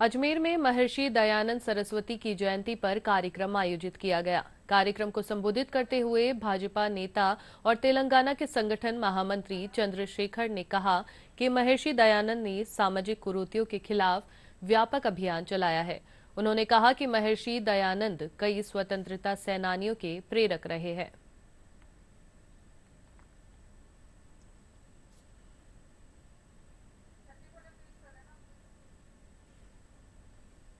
अजमेर में महर्षि दयानंद सरस्वती की जयंती पर कार्यक्रम आयोजित किया गया कार्यक्रम को संबोधित करते हुए भाजपा नेता और तेलंगाना के संगठन महामंत्री चंद्रशेखर ने कहा कि महर्षि दयानंद ने सामाजिक कुरूतियों के खिलाफ व्यापक अभियान चलाया है उन्होंने कहा कि महर्षि दयानंद कई स्वतंत्रता सेनानियों के प्रेरक रहे हैं